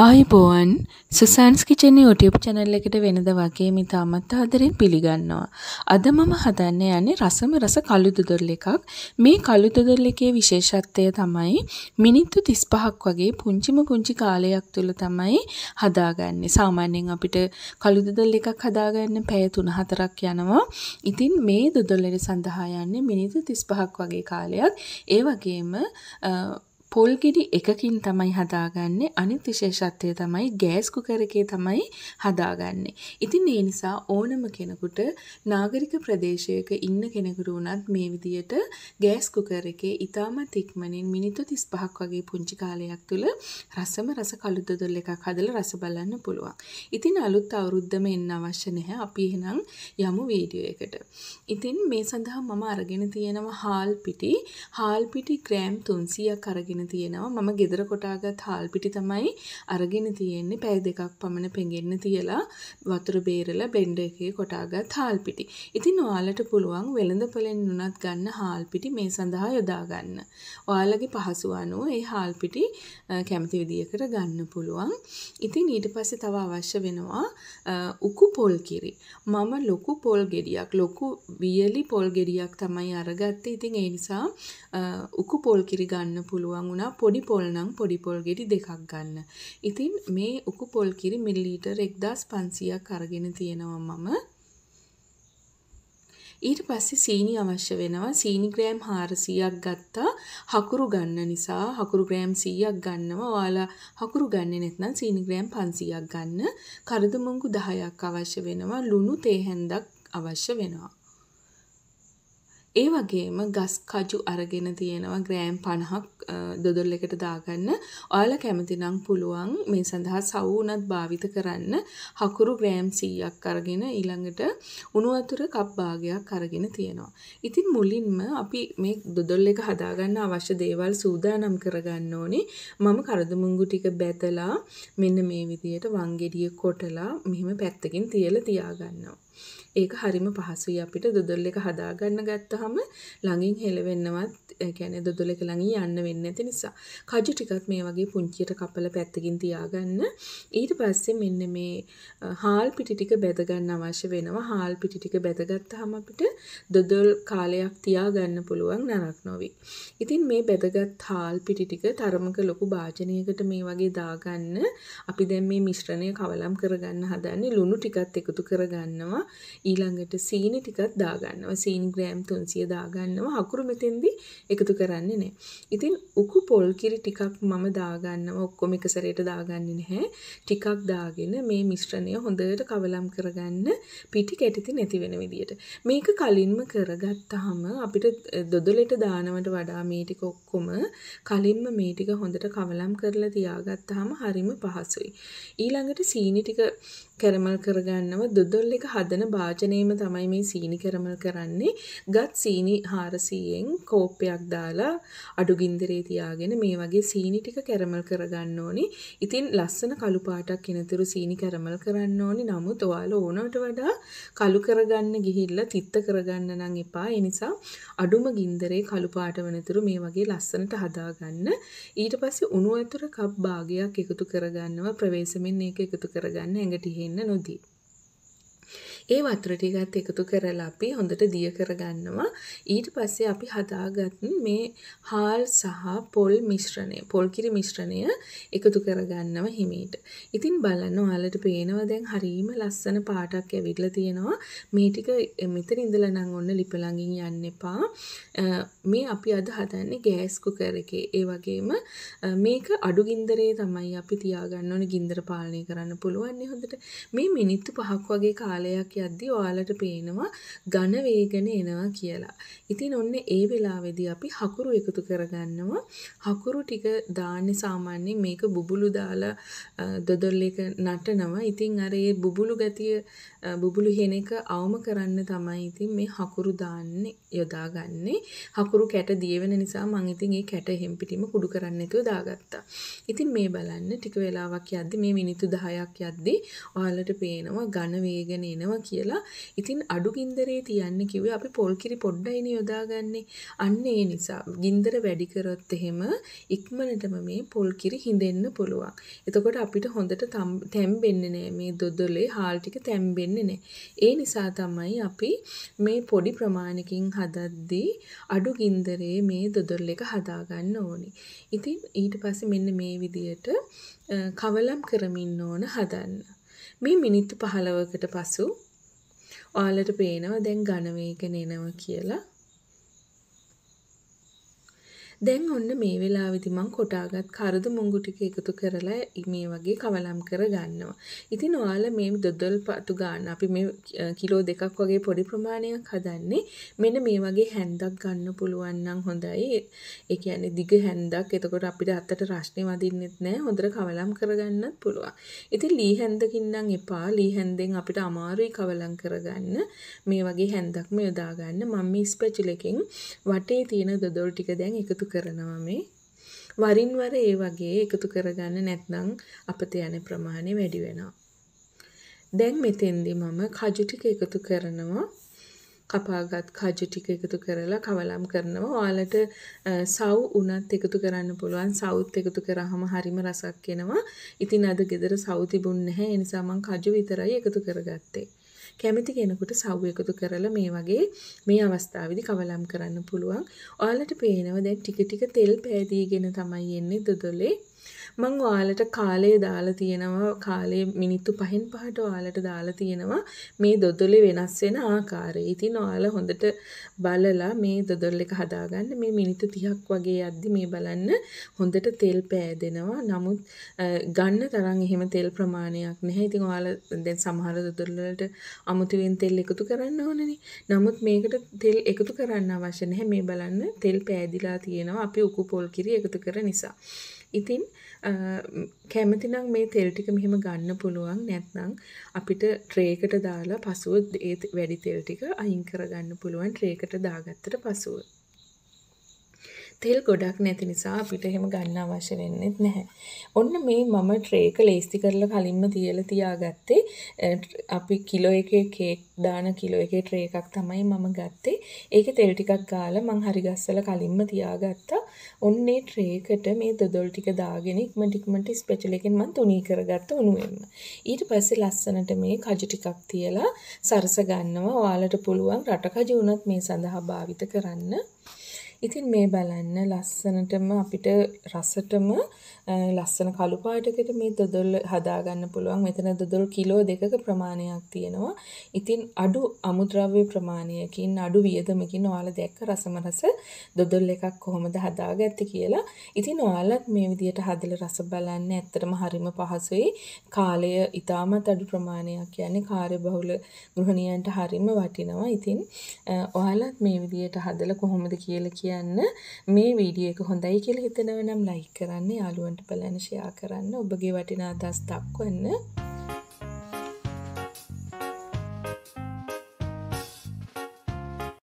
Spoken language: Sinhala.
ආයිබෝන් සුසන්ස් කිචන් YouTube channel එකට වෙනද වගේ මිතාමත් ආදරෙන් පිළිගන්නවා. අද මම හදන්න යන්නේ රසම රස කළු දුදල් එකක්. මේ කළු දුදල් එකේ විශේෂත්වය තමයි මිනිත්තු 35ක් වගේ පුංචිම පුංචි කාලයක් තුල තමයි හදාගන්නේ. සාමාන්‍යයෙන් අපිට කළු දුදල් එකක් හදාගන්න පැය 3-4ක් යනවා. ඉතින් මේ දුදල් සඳහා යන්නේ මිනිත්තු 35ක් වගේ කාලයක්. ඒ වගේම පොල්ගිඩි එකකින් තමයි හදාගන්නේ අනිත් විශේෂත්වය තමයි ගෑස් කුකර් එකේ තමයි හදාගන්නේ. ඉතින් ඒ නිසා ඕනම කෙනෙකුට නාගරික ප්‍රදේශයක ඉන්න කෙනෙකුට උනත් මේ විදියට ගෑස් කුකර් එකේ ඉතාමත් ඉක්මනින් මිනිත්තු 35ක් වගේ පුංචි කාලයක් තුල රසම රස කළුදොඩල් එකක් හදලා රස බලන්න පුළුවන්. ඉතින් අලුත් අවුරුද්දම එන්න අවශ්‍ය නැහැ. අපි එහෙනම් යමු වීඩියෝ එකට. ඉතින් මේ සඳහා මම අරගෙන තියෙනවා හාල් පිටි. හාල් පිටි ග්‍රෑම් 300ක් අරගෙන අරගෙන තියෙනවා මම ගෙදර කොටාගත් හාල් පිටි තමයි අරගෙන තියෙන්නේ පැය දෙකක් පමණ පෙඟෙන්න තියලා වතුර බේරලා බෙන්ඩ එකේ කොටාගත් හාල් පිටි. ඉතින් ඔයාලට පුළුවන් වෙළඳ පොලෙන් උනත් ගන්න හාල් පිටි මේ සඳහා යොදා ගන්න. ඔයාලගේ පහසු අනුව ඒ හාල් පිටි කැමති විදියකට ගන්න පුළුවන්. ඉතින් ඊට පස්සේ තව අවශ්‍ය වෙනවා උකු පොල් කිරි. මම ලොකු පොල් ගෙඩියක් ලොකු වියලි පොල් ගෙඩියක් තමයි අරගත්තේ. ඉතින් ඒ නිසා උකු පොල් කිරි ගන්න පුළුවන් වුණා පොඩි පොල් නම් පොඩි පොල් ගෙඩි දෙකක් ගන්න. ඉතින් මේ උකු පොල් කිරි මිලිලීටර් 1500ක් අරගෙන තියෙනවා මම. ඊට පස්සේ සීනි අවශ්‍ය වෙනවා සීනි ග්‍රෑම් 400ක් ගත්තා හකුරු ගන්න නිසා හකුරු ග්‍රෑම් 100ක් ගන්නවා ඔයාලා හකුරු ගන්නේ නැත්නම් සීනි ග්‍රෑම් 500ක් ගන්න කරදමුංගු 10ක් අවශ්‍ය වෙනවා ලුණු තේ හැන්දක් අවශ්‍ය වෙනවා ඒ වගේම ගස් කජු අරගෙන තියෙනවා ග්‍රෑම් 50ක් දොඩලකට දාගන්න. ඔයාලා කැමති නම් පුළුවන් මේ සඳහා සවු උනත් භාවිත කරන්න. හකුරු ග්‍රෑම් 100ක් අරගෙන ඊළඟට උණු වතුර කප් භාගයක් අරගෙන තියෙනවා. ඉතින් මුලින්ම අපි මේ දොඩල් එක හදාගන්න අවශ්‍ය දේවල් සූදානම් කරගන්න ඕනේ. මම කරදමුංගු ටික බැතලා මෙන්න මේ විදියට වංගෙඩිය කොටලා මෙහෙම පැත්තකින් තියලා තියාගන්නවා. ඒක හරිම පහසුයි අපිට දොදොල් එක හදාගන්න ගත්තහම ළඟින් හෙලවෙන්නවත් කියන්නේ දොදොල් එක ළඟින් යන්න වෙන්නේ නැති නිසා කජු ටිකක් මේ වගේ පුංචියට කපලා පැත්තකින් තියාගන්න ඊට පස්සේ මෙන්න මේ හාල් පිටි ටික බැද ගන්න අවශ්‍ය වෙනවා හාල් පිටි ටික බැදගත්තාම අපිට දොදොල් කාලයක් තියාගන්න පුළුවන් නරක් නොවි. ඉතින් මේ බැදගත් හාල් පිටි ටික තරමක ලොකු භාජනයකට මේ වගේ දාගන්න අපි දැන් මේ මිශ්‍රණය කවලම් කරගන්න හදන්නේ ලුණු ටිකත් එකතු කරගන්නවා ඊළඟට සීනි ටිකක් දාගන්නවා සීනි ග්‍රෑම් 300 දාගන්නවා අකුරු මෙතෙන්දී එකතු කරන්නේ නැහැ. ඉතින් උකු පොල් කිරි ටිකක් මම දාගන්නවා ඔක්කොම එක සැරේට දාගන්නේ නැහැ. ටිකක් දාගෙන මේ මිශ්‍රණය හොඳට කවලම් කරගන්න පිටි කැටිති නැති වෙන විදියට. මේක කලින්ම කරගත්තාම අපිට දොදලෙට දානවට වඩා මේ ටික ඔක්කොම කලින්ම මේ ටික හොඳට කවලම් කරලා තියාගත්තාම හරිම පහසුයි. ඊළඟට සීනි ටික කැරමල් කරගන්නව දොදොල් එක හදන භාජනයම තමයි මේ සීනි කැරමල් කරන්නේ ගත් සීනි හාරසීයෙන් කෝප්පයක් දාලා අඩුගින්දරේ තියාගෙන මේ වගේ සීනි ටික කැරමල් කරගන්න ඕනි ඉතින් ලස්සන කළු පාටක් එනතුරු සීනි කැරමල් කරන්න ඕනි නමුත් ඔයාලා ඕනට වඩා කළු කරගන්න ගිහිල්ලා තිත්ත කරගන්න නම් එපා ඒ නිසා අඩුම ගින්දරේ කළු පාට වෙනතුරු මේ වගේ ලස්සනට හදාගන්න ඊට පස්සේ උණු වතුර කප් භාගයක් එකතු කරගන්නවා ප්‍රවේශමෙන් ඒක එකතු කරගන්න ඇඟට నిన్న నుద్ది ඒ වතුර ටිකත් එකතු කරලා අපි හොඳට දිය කරගන්නවා. ඊට පස්සේ අපි හදාගත් මේ හාල් සහ පොල් මිශ්‍රණය, පොල් කිරි මිශ්‍රණය එකතු කරගන්නවා හිමීට. ඉතින් බලන්න ඔයාලට පේනවා දැන් හරීම ලස්සන පාටක් ඇවිල්ලා තියෙනවා. මේ ටික මෙතන ඉඳලා නම් ඔන්න ලිප ළඟින් යන්න එපා. මේ අපි අද හදන්නේ ගෑස් කුකර් එකේ. ඒ වගේම මේක අඩු ගින්දරේ තමයි අපි තියාගන්න ඕන ගින්දර පාලනය කරන්න පුළුවන් හොඳට. මේ මිනිත්තු 5ක් වගේ කාලයක් යද්දී ඔයාලට පේනවා ඝන වේගන එනවා කියලා. ඉතින් ඔන්න ඒ වෙලාවේදී අපි හකුරු එකතු කරගන්නවා. හකුරු ටික දාන්නේ සාමාන්‍යයෙන් මේක බුබුලු දාලා දොදොල්ලේක නටනවා. ඉතින් අර ඒ බුබුලු ගතිය බුබුලු හෙන එක අවම කරන්න තමයි ඉතින් මේ හකුරු දාන්නේ යොදාගන්නේ. හකුරු කැට දියවෙන නිසා මම ඉතින් ඒ කැට හැම් පිටිම කුඩු කරන්න නැතුව දාගත්තා. ඉතින් මේ බලන්න ටික වෙලාවක් යද්දි මේ මිනිත්තු 10ක් යද්දි ඔයාලට පේනවා ඝන වේගන එනවා කියලා ඉතින් අඩු ගින්දරේ තියන්න කිව්වේ අපි පොල් කිරි පොඩ්ඩයිනේ යොදාගන්නේ අන්න ඒ නිසා ගින්දර වැඩි කරොත් එහෙම ඉක්මනටම මේ පොල් කිරි හිඳෙන්න පුළුවන් එතකොට අපිට හොඳට තැම්බෙන්නේ නෑ මේ දොදොලේ හාල් ටික තැම්බෙන්නේ නෑ ඒ නිසා තමයි අපි මේ පොඩි ප්‍රමාණකින් හදද්දී අඩු ගින්දරේ මේ දොදොල් එක හදාගන්න ඕනි ඉතින් ඊට පස්සේ මෙන්න මේ විදියට කවලම් කරමින් ඕන හදන්න. මේ මිනිත්තු පහළවකට පසු ඔයාලට පේනවා දැන් ඝන වේගන එනවා කියලා. දැන් ඔන්න මේ වෙලාවේදී මම කොටාගත් කරදු මුංගු ටික එකතු කරලා මේ වගේ කවලම් කර ගන්නවා. ඉතින් ඔයාලා මේ දොඩල් පතු ගන්න අපි මේ කිලෝ දෙකක් වගේ පොඩි ප්‍රමාණයක් හදන්නේ මෙන්න මේ වගේ හැන්දක් ගන්න පුළුවන් නම් හොඳයි. ඒ කියන්නේ දිග හැන්දක්. එතකොට අපිට අතට රස්නේ වදින්නෙත් නැහැ. හොඳට කවලම් කරගන්නත් පුළුවන්. ඉතින් ලී හැන්දකින් නම් එපා. ලී හැන්දෙන් අපිට අමාරුයි කවලම් කරගන්න. මේ වගේ හැන්දක්ම යොදා ගන්න. මම මේ ස්පැචුල එකෙන් වටේ තියෙන දොඩල් ටික දැන් එකතු එකතු කරනවා මේ වරින් වර ඒ වගේ එකතු කරගන්න නැත්නම් අපත යන ප්‍රමාණය වැඩි වෙනවා. දැන් මෙතෙන්දි මම කජු ටික එකතු කරනවා. කපාගත් කජු ටික එකතු කරලා කවලම් කරනවා. ඔයාලට සව් උනත් එකතු කරන්න පුළුවන්. සවුත් එකතු කරාම හරිම රසක් එනවා. ඉතින් අද ගෙදර සව් තිබුණ නැහැ. ඒ නිසා මම කජු විතරයි එකතු කරගත්තේ. කැමති කෙනෙකුට සව් එකතු කරලා මේ වගේ මේ අවස්ථාවේදී කවලම් කරන්න පුළුවන්. ඔයාලට පේනවා දැන් ටික ටික තෙල් පෑදීගෙන තමයි එන්නේ දොදොලේ. මං ඔයාලට කාලය දාලා තියෙනවා කාලය මිනිත්තු පහෙන් පහට ඔයාලට දාලා තියෙනවා මේ දොදොලේ වෙනස් වෙන ආකාරය. ඉතින් ඔයාලා හොඳට බලලා මේ දොදොල් එක හදාගන්න මේ මිනිත්තු 30ක් වගේ යද්දි මේ බලන්න හොඳට තෙල් පෑදෙනවා. නමුත් ගන්න තරම් එහෙම තෙල් ප්‍රමාණයක් නැහැ. ඉතින් ඔයාලා දැන් සමහර දොදොල් වලට අමුතුවෙන් තෙල් එකතු කරන්න ඕනනේ. නමුත් මේකට තෙල් එකතු කරන්න අවශ්‍ය නැහැ. මේ බලන්න තෙල් පෑදිලා තියෙනවා අපි උකු පොල් කිරි එකතු කර නිසා. ඉතින් කැමතිනම් මේ තෙල් ටික මෙහෙම ගන්න පුළුවන් නැත්නම් අපිට ට්‍රේකට දාලා පසුව ඒ වැඩි තෙල් ටික අයින් කරගන්න පුළුවන් ට්‍රේකට දාගත්තට පසුව. තෙල් ගොඩක් නැති නිසා අපිට එහෙම ගන්න අවශ්‍ය වෙන්නේත් නැහැ. ඔන්න මේ මම ට්‍රේ එක ලේස්ති කරලා කලින්ම තියලා තියාගත්තේ අපි කිලෝ එකේ කේක් දාන කිලෝ එකේ ට්‍රේ එකක් තමයි මම ගත්තේ. ඒකේ තෙල් ටිකක් ගාලා මං හරි ගස්සලා කලින්ම තියාගත්තා. ඔන්නේ ට්‍රේ එකට මේ දොඩොල් ටික දාගෙන ඉක්මනට ඉක්මනට ස්පෙෂල් එකෙන් මං තුනී කරගත්ත උණුවෙන්ම. ඊට පස්සේ ලස්සනට මේ කජු ටිකක් තියලා සරස ගන්නවා. ඔයාලට පුළුවන් රටකජු වුණත් මේ සඳහා භාවිත කරන්න. ඉතින් මේ බලන්න ලස්සනටම අපිට රසටම ලස්සන කළු පාටකට මේ දොදොල් හදාගන්න පුළුවන්. මෙතන දොදොල් කිලෝ දෙකක ප්‍රමාණයක් තියෙනවා. ඉතින් අඩු අමුද්‍රව්‍ය ප්‍රමාණයකින් අඩු වියදමකින් ඔයාලා දැක්ක රසම රස දොදොල් එකක් කොහොමද හදාගත්තේ කියලා. ඉතින් ඔයාලත් මේ විදියට හදලා රස බලන්න ඇත්තටම හරිම පහසුයි. කාලය ඉතාමත් අඩු ප්‍රමාණයක් කියන්නේ කාර්යබහුල ගෘහණියන්ට හරිම වටිනවා. ඉතින් ඔයාලත් මේ විදියට හදලා කොහොමද කියලා කියන්න මේ වීඩියෝ එක හොඳයි කියලා හිතනව නම් ලයික් කරන්න යාළුවන්ට බලන්න ෂෙයා කරන්න ඔබගේ වටිනා අදහස් දක්වන්න